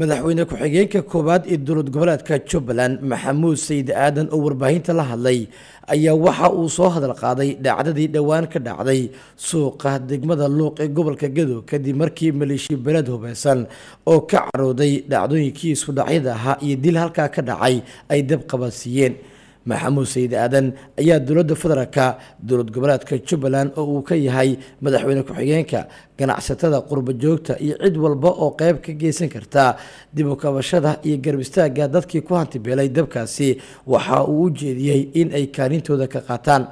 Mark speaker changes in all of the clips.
Speaker 1: madaxweyne ku-xigeenka koowaad ee dowlad goboleedka jubbaland maxamuud sayid aadan oo warbaahinta la hadlay ayaa waxa uu soo hadal qaaday dhacdadii dhowaan ka dhacday suuqa degmada luuq ee gobolka gadow kadib markii maleeshiya beleed hubeysan oo ka carooday dhacdooyinkii iskudhacyada ahaa iyo dil halkaa ka dhacay ay dab qabadsiiyeen maxamuud sayid aadan ayaa dowladda federaalka dowlad goboleedka jubbaland oo uu ka yahay madaxweyne ku-xigeenka ganacsatada joogta iyo cid walba oo qeyb ka geysan karta dib u kabashada iyo garbistaagga dadkii ku hantibeelay dabkaasi waxa uu u jeediyey in ay kaalintooda ka qaataan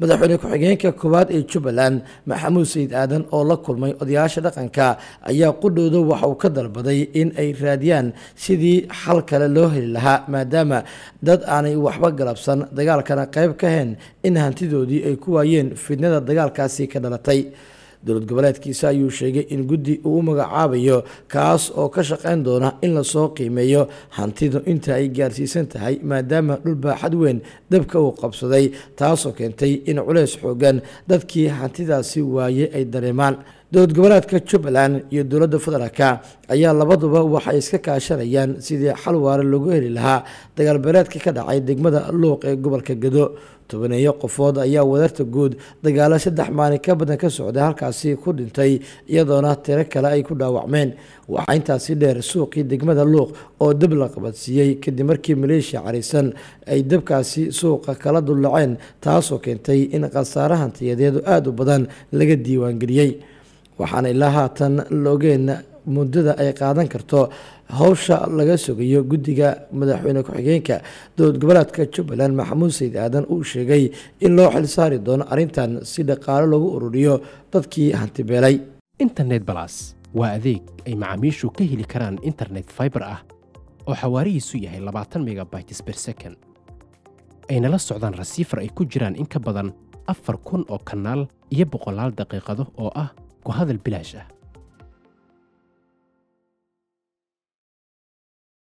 Speaker 1: madaxweyne ku-xigeenka koowaad ee jubbaland maxamuud sayid aadan oo la kulmay odayaasha dhaqanka ayaa qudhooda waxa uu ka dalbaday in ay raadiyaan sidii xal kale loo heli lahaa maadaama dad aanay waxba galabsan dagaalkana qayb ka hayn in hantidoodii ay ku waayeen fidnada dagaalkaasi ka dhalatay dowlad goboleedkiisa ayuu sheegay in guddi uu u magacaabayo kaas oo ka shaqayn doona in lasoo qiimeeyo hantidu inta ay gaarsiisan tahay maadaama dhul baaxad weyn dabka uu qabsaday taasoo keentay in culays xooggan dadkii hantidaasi waaye ay dareemaan dowlad goboleedka jubbaland iyo dowladda federaalka ayaa labaduba waxay iska kaashanayaan sidii xal waara lagu heli lahaa dagaalbeeleedka ka dhacay degmada luuq ee gobolka gado tobaneeyo qofood ayaa wadarta guud dagaalo saddex maalin ka badan ka socday halkaasi ku dhintay iyadoona tiro kale ay ku dhaawacmeen waxaa intaasi dheer suuqii degmada luuq oo dab la qabadsiiyey kadib markii maleeshiya cariisan ay dabkaasi suuqa kala dullaceen taasoo keentay in khasaara hantiyadeedu aada u badan laga diiwaangeliyey waxaana ilaa haatan la ogeen muddada ay qaadan karto hawsha laga sugayo guddiga madaxweyne ku-xigeenka dowlad goboleedka jubbaland maxamuud sayid aadan uu sheegay in loo xilsaari doono arrintan si dhaqaalo loogu ururiyo
Speaker 2: dadkii hantibeelay internet balas waa adeeg ay macaamiishu ka heli karaan internet fiber ah oo xawaarihiisu yahay labaatan megabytes ber second ayna la socdaan rasiifar ay ku jiraan in ka badan afar kun oo kanaal iyo boqolaal daqiiqado oo ah وهذا البلاجة